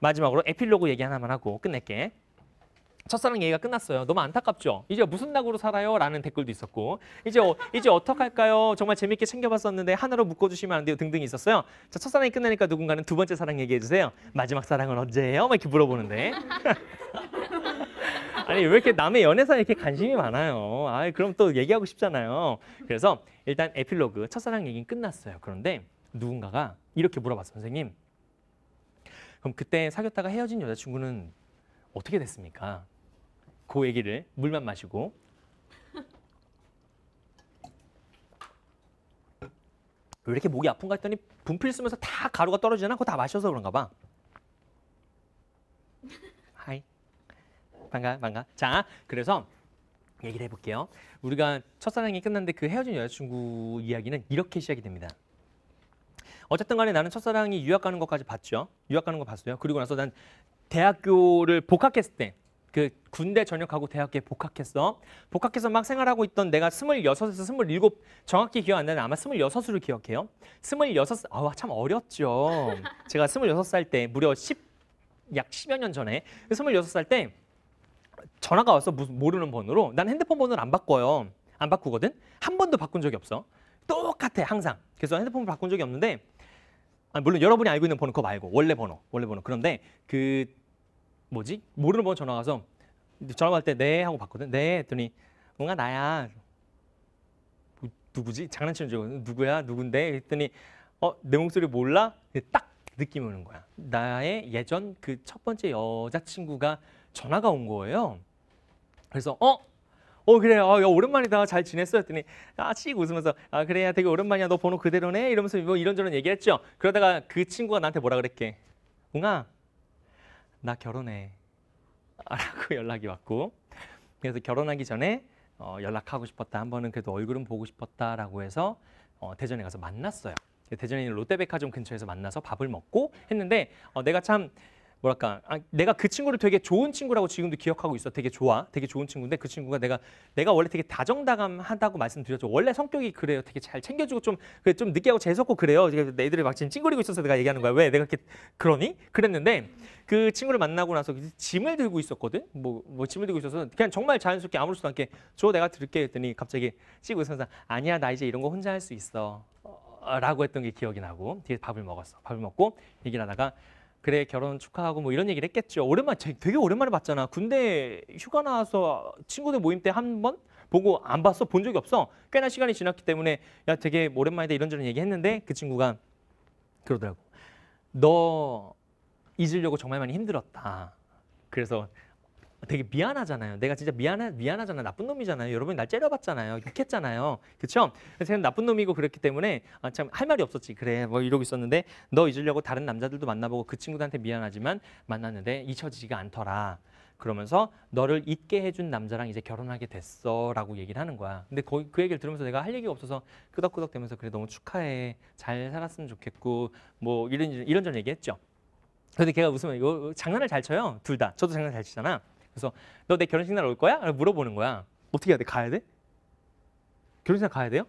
마지막으로 에필로그 얘기 하나만 하고 끝낼게. 첫사랑 얘기가 끝났어요. 너무 안타깝죠? 이제 무슨 낙으로 살아요? 라는 댓글도 있었고 이제 어, 이제 어떡할까요? 정말 재밌게 챙겨봤었는데 하나로 묶어주시면 안 돼요? 등등이 있었어요. 자, 첫사랑이 끝나니까 누군가는 두 번째 사랑 얘기해주세요. 마지막 사랑은 언제예요? 막 이렇게 물어보는데 아니 왜 이렇게 남의 연애사에 이렇게 관심이 많아요? 아 그럼 또 얘기하고 싶잖아요. 그래서 일단 에필로그 첫사랑 얘기는 끝났어요. 그런데 누군가가 이렇게 물어봤어 선생님 그럼 그때 사귀었다가 헤어진 여자친구는 어떻게 됐습니까? 그 얘기를 물만 마시고 왜 이렇게 목이 아픈가 했더니 분필 쓰면서 다 가루가 떨어지잖아. 그거 다 마셔서 그런가 봐. 하이. 반가 반가. 자, 그래서 얘기를 해볼게요. 우리가 첫사랑이 끝났는데 그 헤어진 여자친구 이야기는 이렇게 시작이 됩니다. 어쨌든 간에 나는 첫사랑이 유학 가는 것까지 봤죠. 유학 가는 거 봤어요. 그리고 나서 난 대학교를 복학했을 때 그 군대 전역하고 대학교에 복학했어. 복학해서 막 생활하고 있던 내가 스물여섯에서 스물일곱 정확히 기억 안 나는데 아마 스물여섯으로 기억해요. 스물여섯 아우 참 어렸죠. 제가 스물여섯 살 때 무려 십 약 십여년 전에 그 스물여섯 살 때 전화가 와서 무 모르는 번호로 난 핸드폰 번호를 안 바꿔요. 안 바꾸거든. 한 번도 바꾼 적이 없어. 똑같아 항상. 그래서 핸드폰을 바꾼 적이 없는데 아, 물론 여러분이 알고 있는 번호 그거 말고 원래 번호 원래 번호 그런데 그 뭐지 모르는 번호 전화 가서 전화 받을 때 네 하고 받거든 네 했더니 뭔가 나야 뭐, 누구지 장난치는 줄 누구야 누군데 했더니 어 내 목소리 몰라 딱 느낌 오는 거야 나의 예전 그 첫 번째 여자친구가 전화가 온 거예요 그래서 어어 그래 어, 야, 오랜만이다 잘 지냈어 했더니 아씩 웃으면서 아 그래야 되게 오랜만이야 너 번호 그대로네 이러면서 뭐 이런저런 얘기했죠 그러다가 그 친구가 나한테 뭐라 그랬게 웅아 나 결혼해 아, 라고 연락이 왔고 그래서 결혼하기 전에 어, 연락하고 싶었다 한 번은 그래도 얼굴은 보고 싶었다라고 해서 어, 대전에 가서 만났어요 대전에 있는 롯데백화점 근처에서 만나서 밥을 먹고 했는데 어, 내가 참 뭐랄까 아, 내가 그 친구를 되게 좋은 친구라고 지금도 기억하고 있어 되게 좋아 되게 좋은 친구인데 그 친구가 내가 내가 원래 되게 다정다감하다고 말씀드렸죠 원래 성격이 그래요 되게 잘 챙겨주고 좀좀 그래, 좀 느끼하고 재수없고 그래요 애들이 막 지금 찡그리고 있어서 내가 얘기하는 거야 왜 내가 이렇게 그러니 그랬는데 그 친구를 만나고 나서 짐을 들고 있었거든 뭐뭐 뭐 짐을 들고 있어서 그냥 정말 자연스럽게 아무렇지도 않게 저 내가 들게 했더니 갑자기 찌고 선상 아니야 나 이제 이런 거 혼자 할 수 있어 어, 라고 했던 게 기억이 나고 뒤에 밥을 먹었어 밥을 먹고 얘기를 하다가 그래 결혼 축하하고 뭐 이런 얘기를 했겠죠. 오랜만 에 되게 오랜만에 봤잖아. 군대 휴가 나와서 친구들 모임 때 한 번 보고 안 봤어 본 적이 없어. 꽤나 시간이 지났기 때문에 야 되게 오랜만이다 이런저런 얘기했는데 그 친구가 그러더라고. 너 잊으려고 정말 많이 힘들었다. 그래서 되게 미안하잖아요. 내가 진짜 미안하, 미안하잖아요. 나쁜 놈이잖아요. 여러분이 날 째려봤잖아요. 욕했잖아요. 그쵸? 쟤는 나쁜 놈이고 그랬기 때문에 아, 참 할 말이 없었지. 그래 뭐 이러고 있었는데 너 잊으려고 다른 남자들도 만나보고 그 친구들한테 미안하지만 만났는데 잊혀지지가 않더라. 그러면서 너를 잊게 해준 남자랑 이제 결혼하게 됐어 라고 얘기를 하는 거야. 근데 그, 그 얘기를 들으면서 내가 할 얘기가 없어서 끄덕끄덕 대면서 그래 너무 축하해. 잘 살았으면 좋겠고 뭐 이런, 이런저런 얘기했죠. 근데 걔가 웃으면 이거 장난을 잘 쳐요. 둘 다. 저도 장난 잘 치잖아. 그래서 너 내 결혼식 날 올 거야? 물어보는 거야. 어떻게 해야 돼? 가야 돼? 결혼식 날 가야 돼요?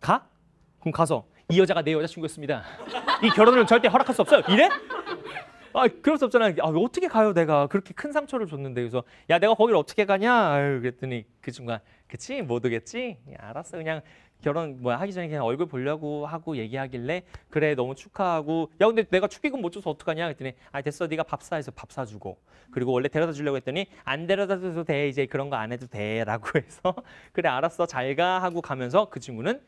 가? 그럼 가서 이 여자가 내 여자친구였습니다. 이 결혼은 절대 허락할 수 없어요. 이래? 아, 그럴 수 없잖아요. 아, 어떻게 가요, 내가? 그렇게 큰 상처를 줬는데. 그래서, 야, 내가 거기를 어떻게 가냐? 아유, 그랬더니 그 중간, 그치? 못 오겠지? 야, 알았어. 그냥 결혼 뭐 하기 전에 그냥 얼굴 보려고 하고 얘기하길래 그래 너무 축하하고 야 근데 내가 축의금 못 줘서 어떡하냐 그랬더니 아 됐어 네가 밥사 해서 밥 사주고 그리고 원래 데려다 주려고 했더니 안 데려다 줘도 돼 이제 그런 거 안 해도 돼 라고 해서 그래 알았어 잘 가 하고 가면서 그 친구는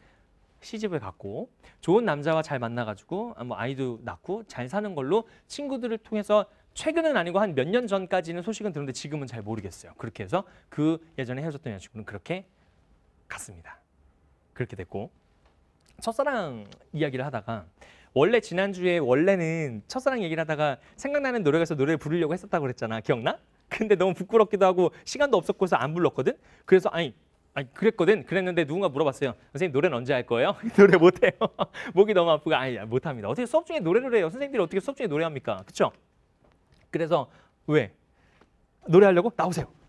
시집을 갔고 좋은 남자와 잘 만나가지고 아, 뭐 아이도 낳고 잘 사는 걸로 친구들을 통해서 최근은 아니고 한 몇 년 전까지는 소식은 들었는데 지금은 잘 모르겠어요. 그렇게 해서 그 예전에 헤어졌던 여자친구는 그렇게 갔습니다. 그렇게 됐고 첫사랑 이야기를 하다가 원래 지난주에 원래는 첫사랑 얘기를 하다가 생각나는 노래에서 노래를 부르려고 했었다고 그랬잖아. 기억나? 근데 너무 부끄럽기도 하고 시간도 없었고서 안 불렀거든. 그래서 아니 아니 그랬거든. 그랬는데 누군가 물어봤어요. 선생님 노래는 언제 할 거예요? 노래 못해요. 목이 너무 아프고 아니 못합니다. 어떻게 수업 중에 노래를 해요? 선생님들이 어떻게 수업 중에 노래합니까? 그렇죠? 그래서 왜? 노래하려고 나오세요.